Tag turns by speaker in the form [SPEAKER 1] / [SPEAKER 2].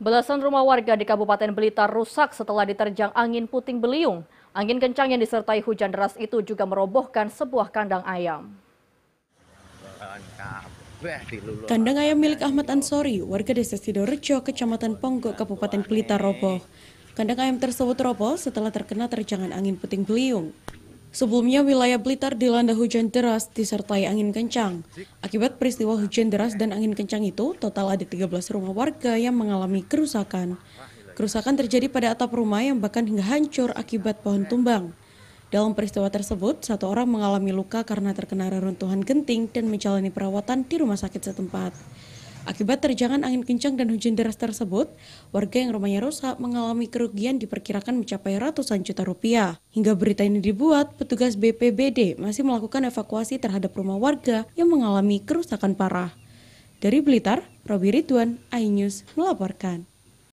[SPEAKER 1] Belasan rumah warga di Kabupaten Blitar rusak setelah diterjang angin puting beliung. Angin kencang yang disertai hujan deras itu juga merobohkan sebuah kandang ayam.
[SPEAKER 2] Kandang
[SPEAKER 3] ayam milik Ahmad Ansori, warga desa Sidorejo, Kecamatan Ponggok, Kabupaten Blitar roboh. Kandang ayam tersebut roboh setelah terkena terjangan angin puting beliung. Sebelumnya wilayah Blitar dilanda hujan deras disertai angin kencang. Akibat peristiwa hujan deras dan angin kencang itu, total ada 13 rumah warga yang mengalami kerusakan. Kerusakan terjadi pada atap rumah yang bahkan hingga hancur akibat pohon tumbang. Dalam peristiwa tersebut, satu orang mengalami luka karena terkena reruntuhan genting dan menjalani perawatan di rumah sakit setempat. Akibat terjangan angin kencang dan hujan deras tersebut, warga yang rumahnya rusak mengalami kerugian diperkirakan mencapai ratusan juta rupiah. Hingga berita ini dibuat, petugas BPBD masih melakukan evakuasi terhadap rumah warga yang mengalami kerusakan parah. Dari Blitar, Robi Ridwan, iNews melaporkan.